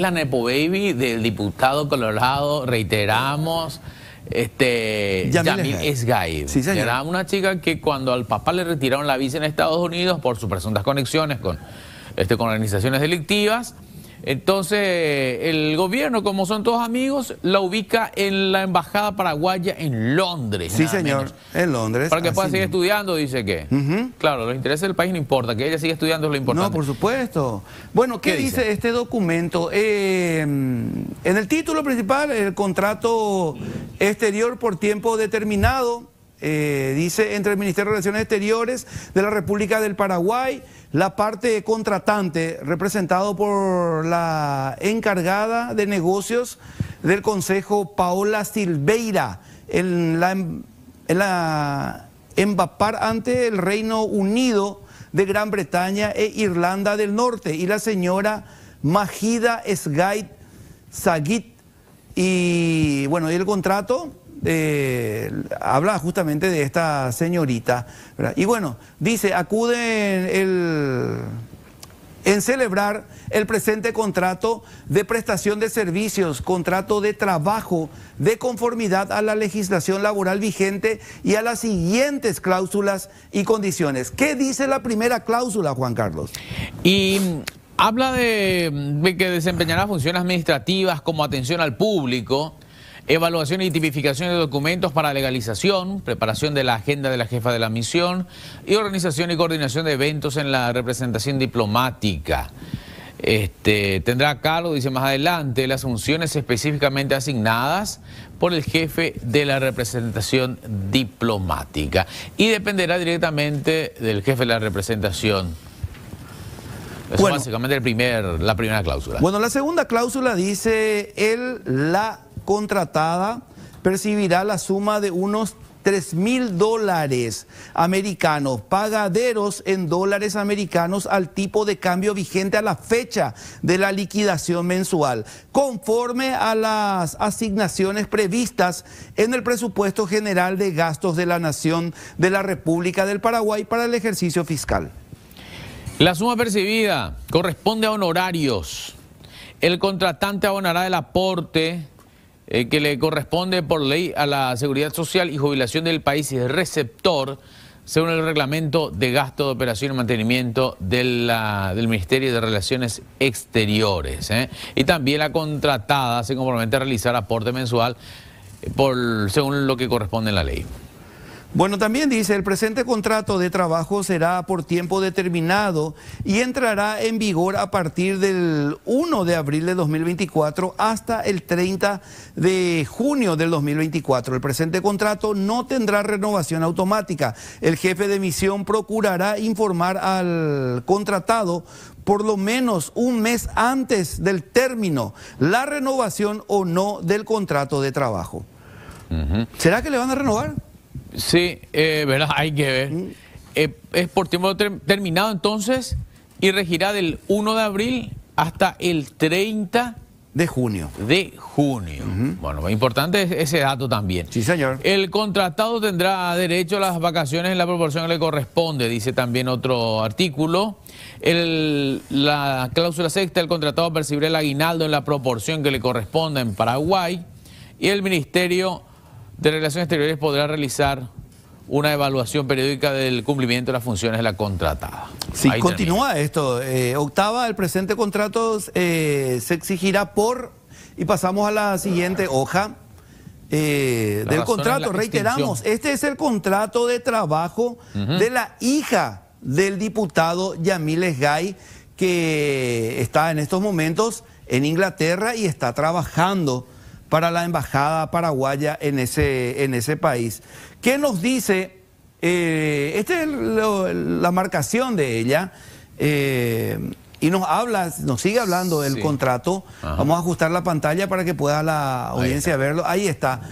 La Nepo Baby del diputado Colorado, reiteramos, este, Yamil, Era una chica que cuando al papá le retiraron la visa en Estados Unidos por sus presuntas conexiones con, este, con organizaciones delictivas, entonces, el gobierno, como son todos amigos, la ubica en la embajada paraguaya en Londres. Sí, señor, en Londres. Para que pueda seguir estudiando, dice que. Claro, los intereses del país no importa, que ella siga estudiando es lo importante. No, por supuesto. Bueno, ¿qué, dice? este documento? Eh, en el título principal, el contrato exterior por tiempo determinado, eh, dice entre el Ministerio de Relaciones Exteriores de la República del Paraguay la parte contratante, representado por la encargada de negocios del Consejo, Paola Silveira, em, en la, embapar ante el Reino Unido de Gran Bretaña e Irlanda del Norte, y la señora Majida Sgait Sagit. Y bueno, y el contrato eh, habla justamente de esta señorita. Y bueno, dice, acude en celebrar el presente contrato de prestación de servicios, contrato de trabajo, de conformidad a la legislación laboral vigente y a las siguientes cláusulas y condiciones. ¿Qué dice la primera cláusula, Juan Carlos? Y habla de que desempeñará funciones administrativas como atención al público, evaluación y e tipificación de documentos para legalización, preparación de la agenda de la jefa de la misión y organización y coordinación de eventos en la representación diplomática. Este, tendrá a cargo, dice más adelante, las funciones específicamente asignadas por el jefe de la representación diplomática y dependerá directamente del jefe de la representación. Es básicamente el primer, la primera cláusula. Bueno, la segunda cláusula dice el, la contratada percibirá la suma de unos 3 mil dólares americanos, pagaderos en dólares americanos al tipo de cambio vigente a la fecha de la liquidación mensual, conforme a las asignaciones previstas en el presupuesto general de gastos de la Nación de la República del Paraguay para el ejercicio fiscal. La suma percibida corresponde a honorarios. El contratante abonará el aporte eh, que le corresponde por ley a la Seguridad Social y Jubilación del país receptor, según el reglamento de gasto de operación y mantenimiento del Ministerio de Relaciones Exteriores. ¿eh? Y también la contratada se compromete a realizar aporte mensual por, según lo que corresponde en la ley. Bueno, también dice, el presente contrato de trabajo será por tiempo determinado y entrará en vigor a partir del 1 de abril de 2024 hasta el 30 de junio del 2024. El presente contrato no tendrá renovación automática. El jefe de misión procurará informar al contratado por lo menos un mes antes del término la renovación o no del contrato de trabajo. ¿Será que le van a renovar? Sí, eh, ¿verdad? Hay que ver. Mm. Eh, es por tiempo terminado entonces y regirá del 1 de abril hasta el 30 de junio. De junio. Bueno, importante es ese dato también. Sí, señor. El contratado tendrá derecho a las vacaciones en la proporción que le corresponde, dice también otro artículo. la cláusula sexta, el contratado percibirá el aguinaldo en la proporción que le corresponde en Paraguay. Y el Ministerio de Relaciones Exteriores podrá realizar una evaluación periódica del cumplimiento de las funciones de la contratada. Sí, continúa esto. Eh, octava, el presente contrato eh, se exigirá por... Y pasamos a la siguiente hoja eh, del contrato. Reiteramos, este es el contrato de trabajo de la hija del diputado Yamiles Gay, que está en estos momentos en Inglaterra y está trabajando para la embajada paraguaya en ese, en ese país. ¿Qué nos dice? Eh, esta es la marcación de ella. Eh, y nos habla, nos sigue hablando del contrato. Vamos a ajustar la pantalla para que pueda la audiencia verlo. Ahí está.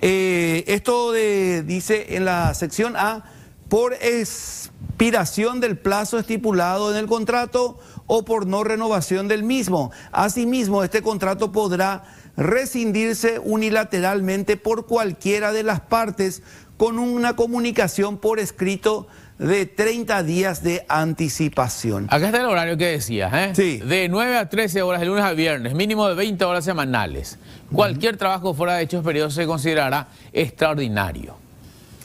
Eh, esto dice en la sección A, por expiración del plazo estipulado en el contrato o por no renovación del mismo. Asimismo, este contrato podrá rescindirse unilateralmente por cualquiera de las partes con una comunicación por escrito de 30 días de anticipación. Acá está el horario que decías, ¿eh? Sí. De 9 a 13 horas de lunes a viernes, mínimo de 20 horas semanales. Cualquier trabajo fuera de hechos periodos se considerará extraordinario.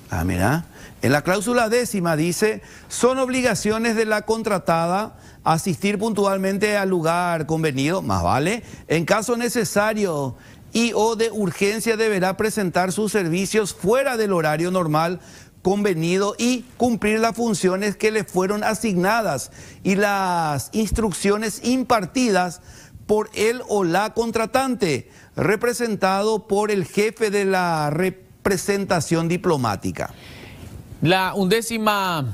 Ah, mira. En la cláusula décima dice, son obligaciones de la contratada asistir puntualmente al lugar convenido, más vale, en caso necesario y o de urgencia deberá presentar sus servicios fuera del horario normal convenido y cumplir las funciones que le fueron asignadas y las instrucciones impartidas por él o la contratante, representado por el jefe de la representación diplomática. La undécima,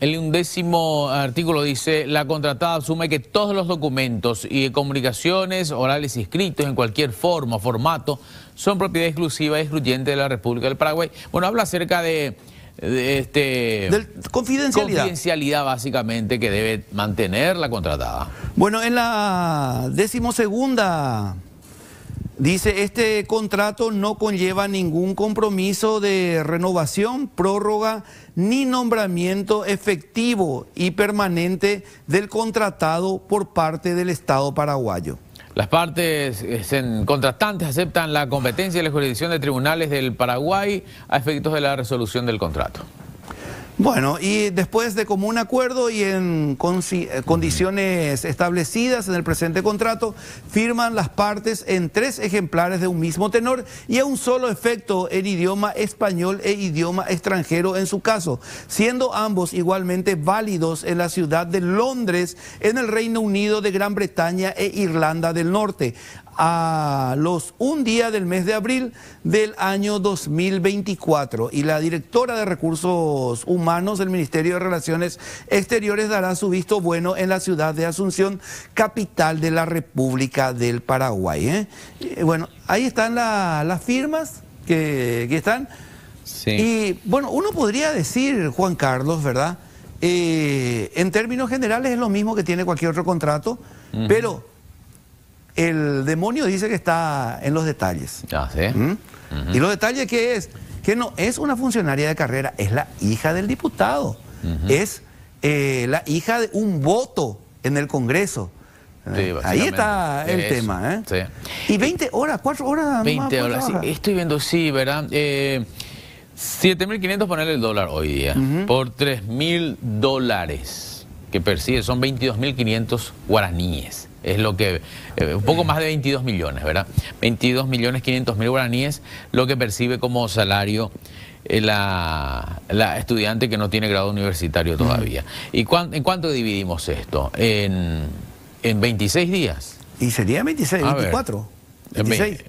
el undécimo artículo dice, la contratada asume que todos los documentos y comunicaciones orales y escritos en cualquier forma, formato, son propiedad exclusiva y e excluyente de la República del Paraguay. Bueno, habla acerca de, de este... confidencialidad. Confidencialidad básicamente que debe mantener la contratada. Bueno, en la decimosegunda Dice, este contrato no conlleva ningún compromiso de renovación, prórroga ni nombramiento efectivo y permanente del contratado por parte del Estado paraguayo. Las partes eh, contratantes aceptan la competencia y la jurisdicción de tribunales del Paraguay a efectos de la resolución del contrato. Bueno, y después de común acuerdo y en eh, condiciones establecidas en el presente contrato, firman las partes en tres ejemplares de un mismo tenor y a un solo efecto en idioma español e idioma extranjero en su caso, siendo ambos igualmente válidos en la ciudad de Londres, en el Reino Unido de Gran Bretaña e Irlanda del Norte a los un día del mes de abril del año 2024 y la directora de recursos humanos Humanos, el Ministerio de Relaciones Exteriores dará su visto bueno en la ciudad de Asunción, capital de la República del Paraguay. ¿eh? bueno, ahí están las firmas que, están. Y bueno, uno podría decir, Juan Carlos, ¿verdad? Eh, en términos generales es lo mismo que tiene cualquier otro contrato, pero el demonio dice que está en los detalles. Ah, ¿Mm? ¿Y los detalles qué es? que no es una funcionaria de carrera, es la hija del diputado, es eh, la hija de un voto en el Congreso. Eh, ahí está el tema. ¿eh? Sí. Y 20 horas, 4 horas. 20 horas, Estoy viendo, sí, ¿verdad? Eh, 7.500 poner el dólar hoy día, por 3.000 dólares que percibe son 22.500 guaraníes. Es lo que, eh, un poco más de 22 millones, ¿verdad? 22 millones 500 mil guaraníes, lo que percibe como salario eh, la, estudiante que no tiene grado universitario todavía. Mm. ¿Y en cuánto dividimos esto? ¿En, en 26 días? Y sería 26, 24, 26.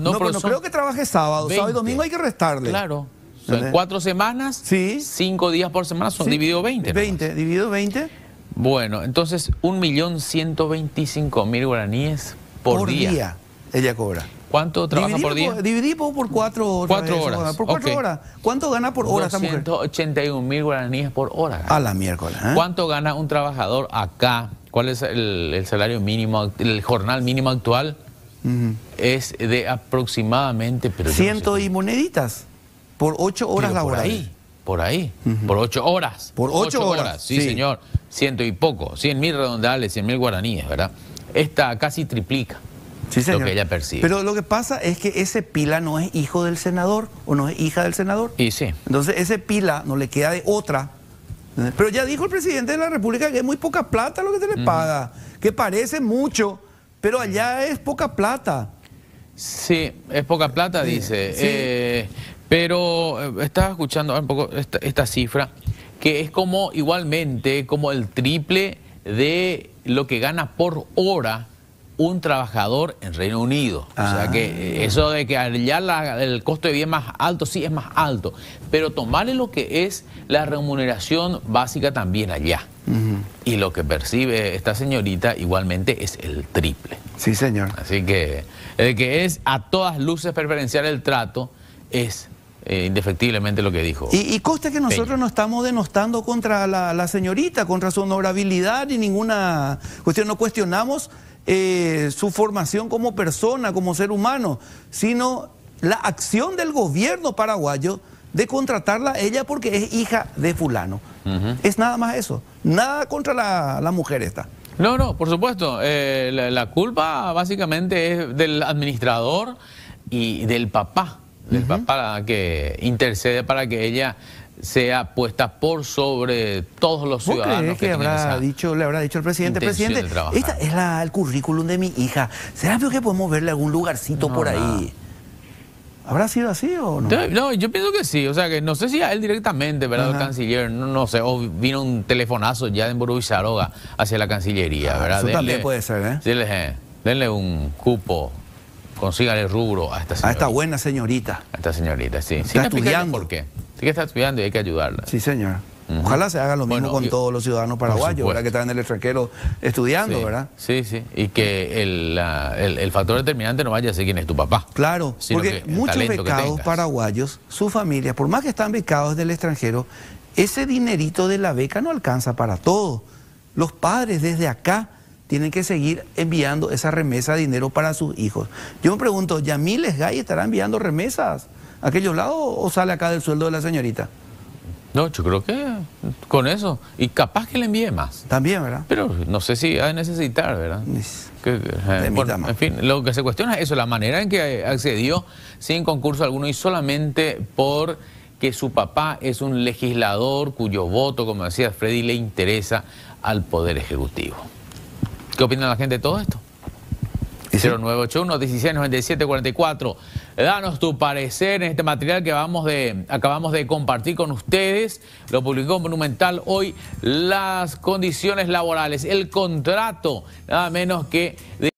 no, creo que trabaje sábado, sábado y domingo hay que restarle. Claro. En cuatro semanas, sí. cinco días por semana, son dividido 20. 20, dividido 20. Bueno, entonces 1.125.000 guaraníes por, día. ella cobra. ¿Cuánto trabaja por día? dividido por cuatro, cuatro horas. Por cuatro horas. ¿Cuánto gana por hora esta mujer? guaraníes por hora. A la miércoles. ¿eh? ¿Cuánto gana un trabajador acá? ¿Cuál es el, salario mínimo, el jornal mínimo actual? Es de aproximadamente... Pero Ciento y moneditas. Por ocho horas la laborales. Por ahí, por ahí, por ocho horas. Por ocho, horas. Sí, señor, ciento y poco, cien mil redondales, cien mil guaraníes, ¿verdad? Esta casi triplica. Lo que ella percibe. Pero lo que pasa es que ese pila no es hijo del senador o no es hija del senador. Y sí. Entonces ese pila no le queda de otra. Pero ya dijo el presidente de la República que es muy poca plata lo que se le paga, que parece mucho, pero allá es poca plata. Sí, es poca plata, dice. Sí. Eh, pero eh, estaba escuchando un poco esta, cifra, que es como igualmente, como el triple de lo que gana por hora un trabajador en Reino Unido. O sea ah. que eh, eso de que allá el costo de vida es más alto, sí es más alto, pero tomarle lo que es la remuneración básica también allá. Y lo que percibe esta señorita igualmente es el triple. Sí, señor. Así que el que es a todas luces preferencial el trato es eh, indefectiblemente lo que dijo. Y, y que nosotros no estamos denostando contra la, señorita, contra su honorabilidad ni ninguna cuestión. No cuestionamos eh, su formación como persona, como ser humano, sino la acción del gobierno paraguayo de contratarla a ella porque es hija de fulano. Es nada más eso. Nada contra la, mujer esta. No, no, por supuesto. Eh, la culpa básicamente es del administrador y del papá para que intercede para que ella sea puesta por sobre todos los ciudadanos. que, habrá dicho, le habrá dicho el presidente, presidente, esta es la, el currículum de mi hija. ¿Será que podemos verle algún lugarcito por ahí? ¿Habrá sido así o no? No, yo pienso que sí. O sea, que no sé si a él directamente, ¿verdad? El canciller, no, no, sé. O vino un telefonazo ya de Borubizaroga hacia la Cancillería, ah, ¿verdad? Eso también puede ser, ¿eh? Denle, denle un cupo Consigan el rubro a esta buena señorita. A esta señorita, sí. Está estudiando. ¿Por qué? Sí que está estudiando y hay que ayudarla. Sí, señora. Ojalá se haga lo mismo con todos los ciudadanos paraguayos, ¿verdad? Que están en el extranjero estudiando, ¿verdad? Sí, sí. Y que el, factor determinante no vaya a ser quién es tu papá. Claro, porque muchos becados paraguayos, su familia, por más que están becados del extranjero, ese dinerito de la beca no alcanza para todos. Los padres desde acá tienen que seguir enviando esa remesa de dinero para sus hijos. Yo me pregunto, ya Miles Gay estará enviando remesas a aquellos lados o sale acá del sueldo de la señorita? No, yo creo que con eso. Y capaz que le envíe más. También, ¿verdad? Pero no sé si va a necesitar, ¿verdad? Eh, en fin, lo que se cuestiona es eso, la manera en que accedió sin concurso alguno y solamente por que su papá es un legislador cuyo voto, como decía Freddy, le interesa al Poder Ejecutivo. ¿Qué opina la gente de todo esto? 0981-1697-44. Danos tu parecer en este material que vamos de, acabamos de compartir con ustedes. Lo publicó Monumental hoy. Las condiciones laborales, el contrato, nada menos que...